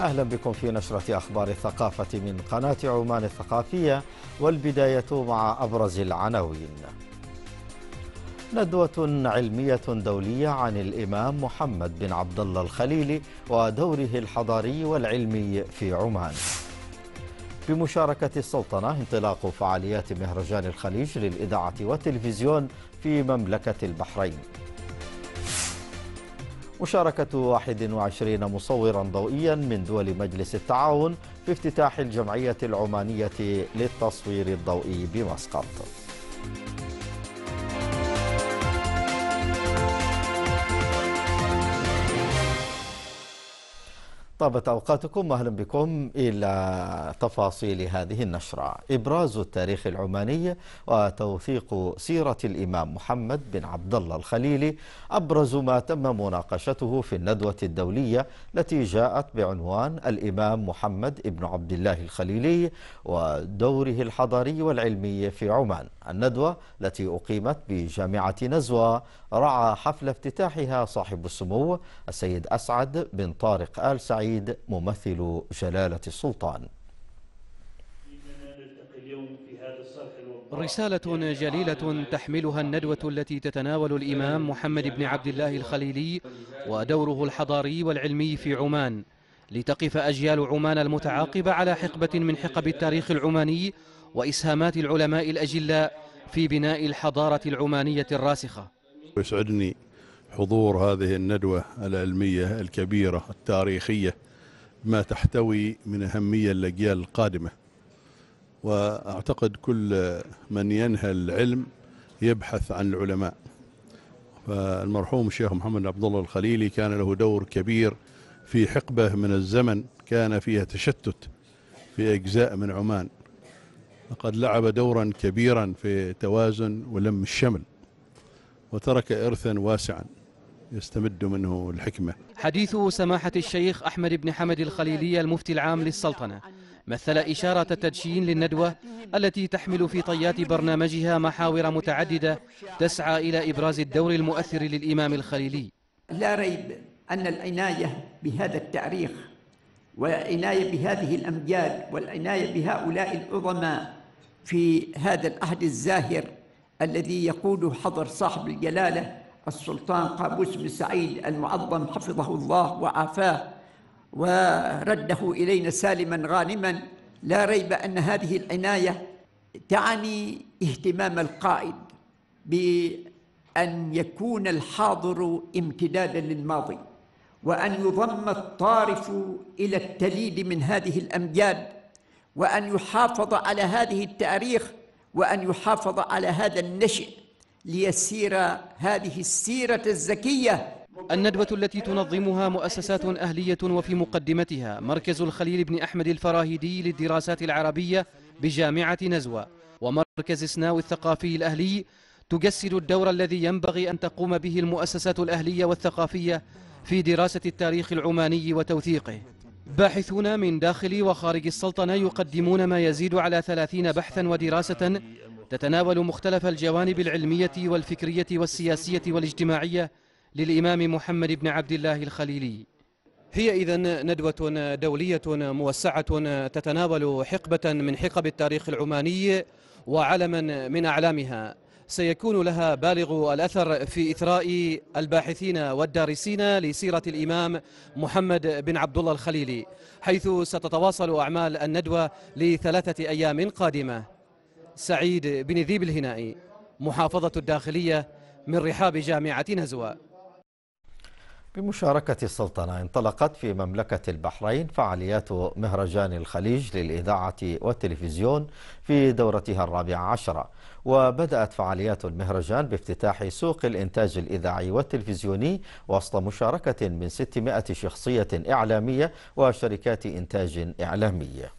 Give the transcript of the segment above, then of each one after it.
أهلا بكم في نشرة أخبار الثقافة من قناة عمان الثقافية والبداية مع أبرز العناوين ندوة علمية دولية عن الإمام محمد بن عبد الله الخليلي ودوره الحضاري والعلمي في عمان بمشاركة السلطنة انطلاق فعاليات مهرجان الخليج للإذاعة والتلفزيون في مملكة البحرين مشاركة 21 مصورا ضوئيا من دول مجلس التعاون في افتتاح الجمعية العمانية للتصوير الضوئي بمسقط طابت أوقاتكم وأهلا بكم إلى تفاصيل هذه النشرة إبراز التاريخ العماني وتوثيق سيرة الإمام محمد بن عبد الله الخليلي أبرز ما تم مناقشته في الندوة الدولية التي جاءت بعنوان الإمام محمد بن عبد الله الخليلي ودوره الحضاري والعلمي في عمان الندوة التي أقيمت بجامعة نزوة رعى حفل افتتاحها صاحب السمو السيد أسعد بن طارق آل سعيد سعيد ممثل جلالة السلطان رسالة جليلة تحملها الندوة التي تتناول الإمام محمد بن عبد الله الخليلي ودوره الحضاري والعلمي في عمان لتقف أجيال عمان المتعاقبة على حقبة من حقب التاريخ العماني وإسهامات العلماء الأجلاء في بناء الحضارة العمانية الراسخة ويسعدني حضور هذه الندوة العلمية الكبيرة التاريخية ما تحتوي من أهمية الأجيال القادمة وأعتقد كل من ينهى العلم يبحث عن العلماء فالمرحوم الشيخ محمد عبد الله الخليلي كان له دور كبير في حقبة من الزمن كان فيها تشتت في أجزاء من عمان فقد لعب دورا كبيرا في توازن ولم الشمل وترك إرثا واسعا يستمد منه الحكمة حديث سماحة الشيخ أحمد بن حمد الخليلي المفتي العام للسلطنة مثل إشارة التدشين للندوة التي تحمل في طيات برنامجها محاور متعددة تسعى إلى إبراز الدور المؤثر للإمام الخليلي لا ريب أن العناية بهذا التاريخ والعناية بهذه الأمجاد والعناية بهؤلاء العظماء في هذا العهد الزاهر الذي يقود حضر صاحب الجلالة السلطان قابوس بن سعيد المعظم حفظه الله وعافاه ورده إلينا سالما غانما لا ريب أن هذه العناية تعني اهتمام القائد بأن يكون الحاضر امتدادا للماضي وأن يضم الطارف إلى التليد من هذه الأمجاد وأن يحافظ على هذه التاريخ وأن يحافظ على هذا النشئ ليسير هذه السيرة الزكية الندوة التي تنظمها مؤسسات أهلية وفي مقدمتها مركز الخليل بن أحمد الفراهيدي للدراسات العربية بجامعة نزوة ومركز سناو الثقافي الأهلي تجسد الدور الذي ينبغي أن تقوم به المؤسسات الأهلية والثقافية في دراسة التاريخ العماني وتوثيقه باحثون من داخل وخارج السلطنة يقدمون ما يزيد على ثلاثين بحثا ودراسة تتناول مختلف الجوانب العلمية والفكرية والسياسية والاجتماعية للإمام محمد بن عبد الله الخليلي هي إذا ندوة دولية موسعة تتناول حقبة من حقب التاريخ العماني وعلما من أعلامها سيكون لها بالغ الأثر في إثراء الباحثين والدارسين لسيرة الإمام محمد بن عبد الله الخليلي حيث ستتواصل أعمال الندوة لثلاثة أيام قادمة سعيد بن ذيب الهنائي محافظة الداخلية من رحاب جامعة نزوى بمشاركة السلطنة انطلقت في مملكة البحرين فعاليات مهرجان الخليج للإذاعة والتلفزيون في دورتها الرابعة عشرة وبدأت فعاليات المهرجان بافتتاح سوق الإنتاج الإذاعي والتلفزيوني وسط مشاركة من 600 شخصية إعلامية وشركات إنتاج إعلامية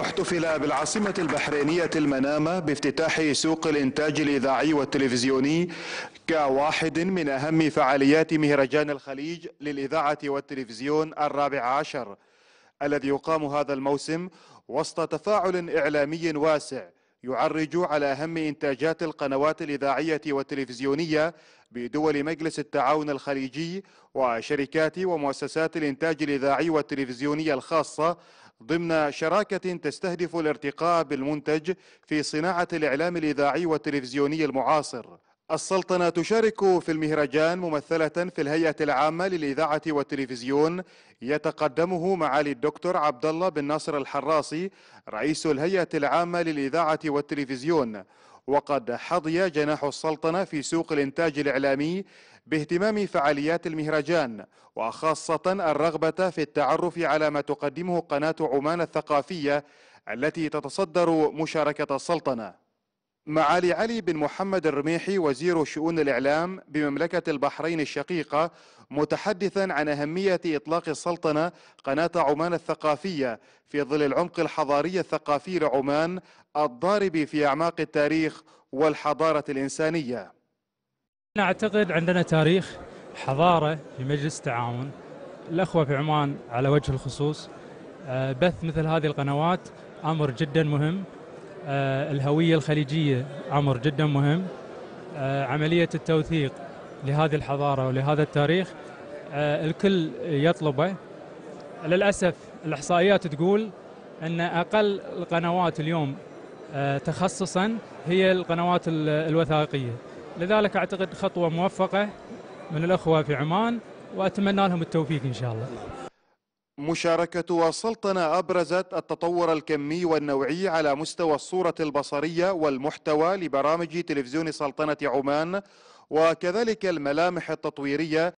احتفل بالعاصمة البحرينية المنامة بافتتاح سوق الإنتاج الإذاعي والتلفزيوني كواحد من أهم فعاليات مهرجان الخليج للإذاعة والتلفزيون الرابع عشر الذي يقام هذا الموسم وسط تفاعل إعلامي واسع يعرج على أهم إنتاجات القنوات الإذاعية والتلفزيونية بدول مجلس التعاون الخليجي وشركات ومؤسسات الإنتاج الإذاعي والتلفزيوني الخاصة ضمن شراكة تستهدف الارتقاء بالمنتج في صناعة الإعلام الإذاعي والتلفزيوني المعاصر السلطنة تشارك في المهرجان ممثلة في الهيئة العامة للإذاعة والتلفزيون يتقدمه معالي الدكتور عبد الله بن ناصر الحراسي رئيس الهيئة العامة للإذاعة والتلفزيون وقد حظي جناح السلطنة في سوق الإنتاج الإعلامي باهتمام فعاليات المهرجان وخاصة الرغبة في التعرف على ما تقدمه قناة عمان الثقافية التي تتصدر مشاركة السلطنة معالي علي بن محمد الرميحي وزير شؤون الإعلام بمملكة البحرين الشقيقة متحدثا عن أهمية إطلاق السلطنة قناة عمان الثقافية في ظل العمق الحضاري الثقافي لعمان الضارب في أعماق التاريخ والحضارة الإنسانية نعتقد أعتقد عندنا تاريخ حضارة في مجلس التعاون الأخوة في عمان على وجه الخصوص آه، بث مثل هذه القنوات أمر جدا مهم آه، الهوية الخليجية أمر جدا مهم آه، عملية التوثيق لهذه الحضارة ولهذا التاريخ آه، الكل يطلبه للأسف الإحصائيات تقول أن أقل القنوات اليوم تخصصا هي القنوات الوثائقية لذلك أعتقد خطوة موفقة من الأخوة في عمان وأتمنى لهم التوفيق إن شاء الله مشاركة وسلطنة أبرزت التطور الكمي والنوعي على مستوى الصورة البصرية والمحتوى لبرامج تلفزيون سلطنة عمان وكذلك الملامح التطويرية